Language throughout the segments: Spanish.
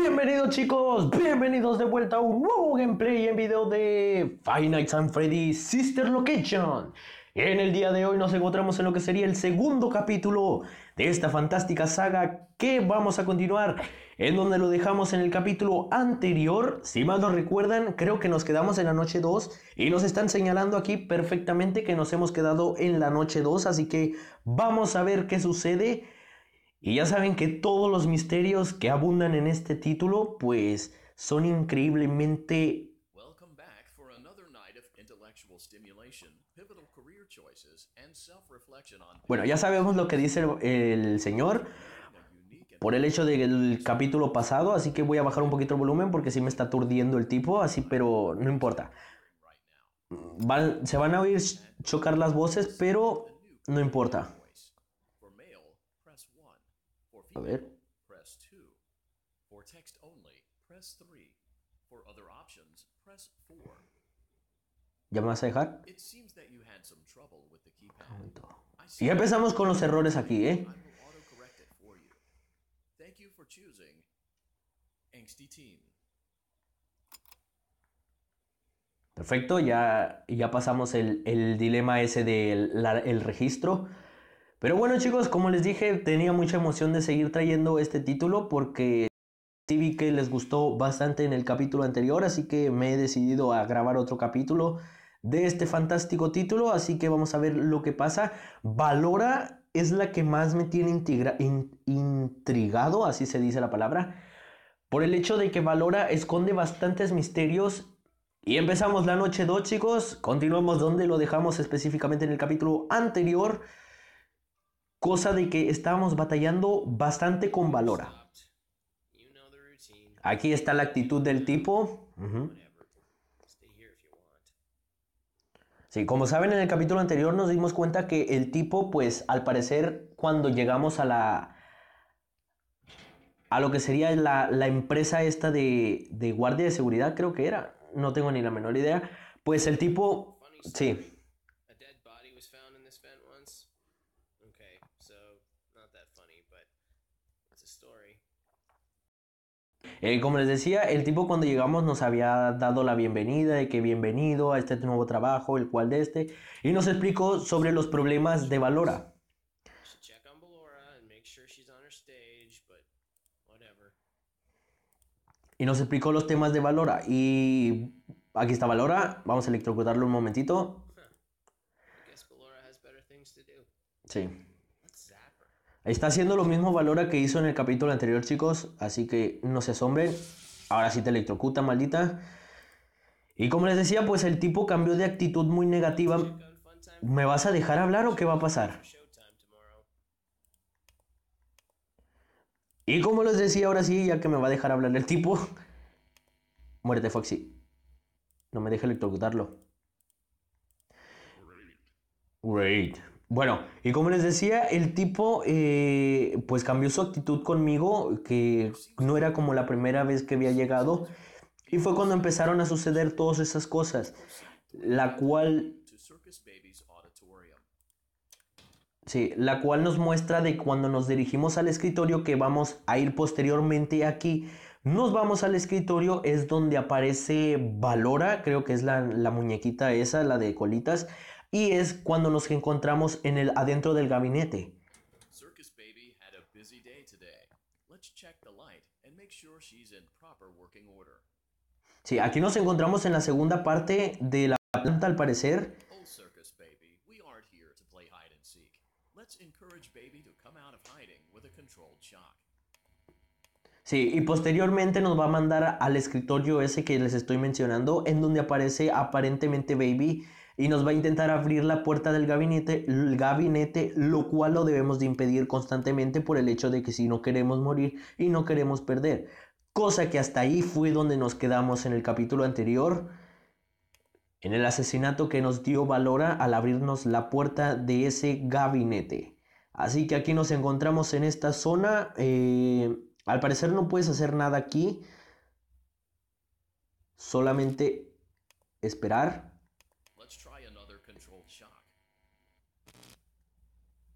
Bienvenidos chicos, bienvenidos de vuelta a un nuevo gameplay en video de Five Nights at Freddy's Sister Location. En el día de hoy nos encontramos en lo que sería el segundo capítulo de esta fantástica saga que vamos a continuar en donde lo dejamos en el capítulo anterior. Si mal no recuerdan, creo que nos quedamos en la noche 2 y nos están señalando aquí perfectamente que nos hemos quedado en la noche 2, así que vamos a ver qué sucede y ya saben que todos los misterios que abundan en este título, pues son increíblemente bueno, ya sabemos lo que dice el, señor por el hecho del capítulo pasado, así que voy a bajar un poquito el volumen porque sí me está aturdiendo el tipo, así pero no importa. se van a oír chocar las voces, pero no importa. A ver. Press 2. For text only, press 3. For other options, press 4. ¿Ya me vas a dejar? Y ya empezamos con los errores aquí, ¿eh? Perfecto, ya, ya pasamos el, el dilema ese del la, el registro. Pero bueno chicos, como les dije, tenía mucha emoción de seguir trayendo este título porque sí vi que les gustó bastante en el capítulo anterior, así que me he decidido a grabar otro capítulo de este fantástico título, así que vamos a ver lo que pasa. Valora es la que más me tiene intrigado, así se dice la palabra, por el hecho de que Valora esconde bastantes misterios y empezamos la noche 2 chicos, continuamos donde lo dejamos específicamente en el capítulo anterior cosa de que estábamos batallando bastante con Valora. Aquí está la actitud del tipo. Sí, como saben en el capítulo anterior nos dimos cuenta que el tipo, pues al parecer cuando llegamos a la... a lo que sería la, la empresa esta de, de guardia de seguridad, creo que era, no tengo ni la menor idea, pues el tipo, sí, Eh, como les decía, el tipo cuando llegamos nos había dado la bienvenida de que bienvenido a este nuevo trabajo, el cual de este, y nos explicó sobre los problemas de Valora. Y nos explicó los temas de Valora. Y aquí está Valora. Vamos a electrocutarlo un momentito. Sí. Está haciendo lo mismo Valora que hizo en el capítulo anterior, chicos. Así que no se asombre. Ahora sí te electrocuta, maldita. Y como les decía, pues el tipo cambió de actitud muy negativa. ¿Me vas a dejar hablar o qué va a pasar? Y como les decía, ahora sí, ya que me va a dejar hablar el tipo. Muérete, Foxy. No me deje electrocutarlo. Great. Bueno, y como les decía, el tipo eh, pues cambió su actitud conmigo, que no era como la primera vez que había llegado, y fue cuando empezaron a suceder todas esas cosas, la cual... Sí, la cual nos muestra de cuando nos dirigimos al escritorio que vamos a ir posteriormente aquí. Nos vamos al escritorio, es donde aparece Valora, creo que es la, la muñequita esa, la de colitas y es cuando nos encontramos en el adentro del gabinete. Sí, aquí nos encontramos en la segunda parte de la planta al parecer. Sí, y posteriormente nos va a mandar al escritorio ese que les estoy mencionando, en donde aparece aparentemente Baby y nos va a intentar abrir la puerta del gabinete, el gabinete, lo cual lo debemos de impedir constantemente por el hecho de que si no queremos morir y no queremos perder. Cosa que hasta ahí fue donde nos quedamos en el capítulo anterior. En el asesinato que nos dio Valora al abrirnos la puerta de ese gabinete. Así que aquí nos encontramos en esta zona. Eh, al parecer no puedes hacer nada aquí. Solamente esperar.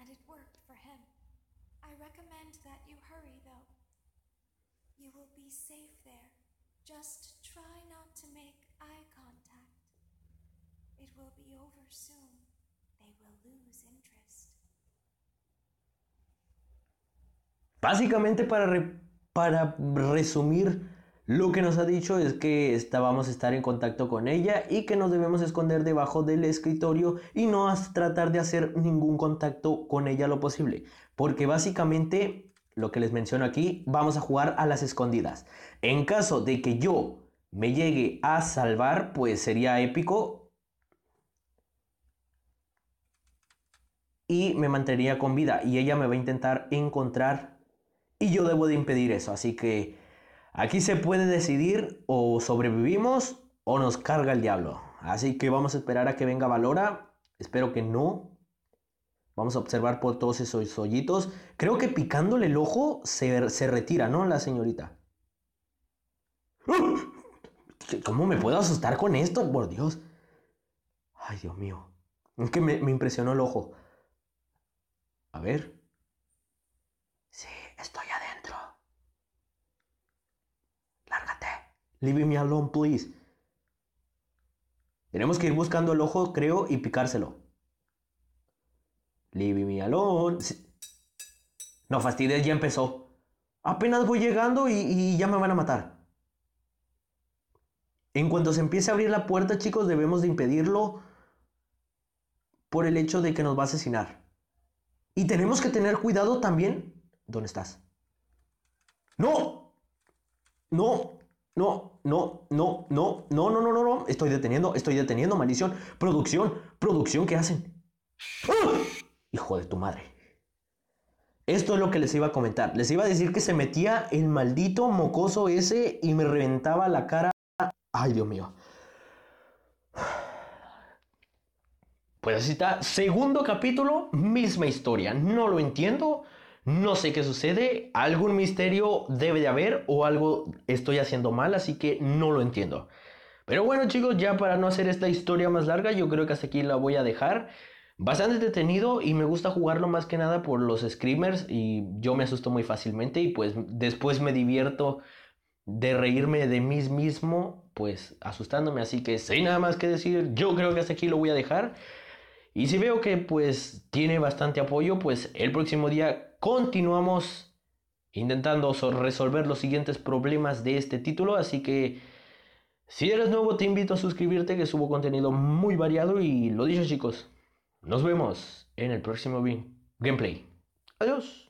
and it worked for him. I recommend that you hurry, though. You will be safe there. Just try not to make eye contact. It will be over soon. They will lose interest. Básicamente, para, re para resumir Lo que nos ha dicho es que estábamos vamos a estar en contacto con ella y que nos debemos esconder debajo del escritorio y no tratar de hacer ningún contacto con ella lo posible. Porque básicamente, lo que les menciono aquí, vamos a jugar a las escondidas. En caso de que yo me llegue a salvar, pues sería épico. Y me mantendría con vida. Y ella me va a intentar encontrar. Y yo debo de impedir eso. Así que Aquí se puede decidir o sobrevivimos o nos carga el diablo. Así que vamos a esperar a que venga Valora. Espero que no. Vamos a observar por todos esos hoyitos. Creo que picándole el ojo se, retira, ¿no? La señorita. ¿Cómo me puedo asustar con esto? Por Dios. Ay, Dios mío. Es que me impresionó el ojo. A ver. Sí, Leave me alone, please. Tenemos que ir buscando el ojo, creo, y picárselo. Leave me alone. No fastidies, ya empezó. Apenas voy llegando y, ya me van a matar. En cuanto se empiece a abrir la puerta, chicos, debemos de impedirlo por el hecho de que nos va a asesinar. Y tenemos que tener cuidado también. ¿Dónde estás? ¡No! ¡No! No, no, no, no, no, no, no, no, no. Estoy deteniendo, estoy deteniendo, maldición. Producción, producción, ¿qué hacen? ¡Ah! Hijo de tu madre. Esto es lo que les iba a comentar. Les iba a decir que se metía el maldito mocoso ese y me reventaba la cara. Ay, Dios mío. Pues así está. Segundo capítulo, misma historia. No lo entiendo. No sé qué sucede, algún misterio debe de haber o algo estoy haciendo mal, así que no lo entiendo. Pero bueno chicos, ya para no hacer esta historia más larga, yo creo que hasta aquí la voy a dejar. Bastante detenido y me gusta jugarlo más que nada por los screamers y yo me asusto muy fácilmente y pues después me divierto de reírme de mí mismo, pues asustándome. Así que sin nada más que decir, yo creo que hasta aquí lo voy a dejar. Y si veo que pues tiene bastante apoyo, pues el próximo día continuamos intentando resolver los siguientes problemas de este título, así que si eres nuevo te invito a suscribirte que subo contenido muy variado y lo dicho chicos, nos vemos en el próximo gameplay. Adiós.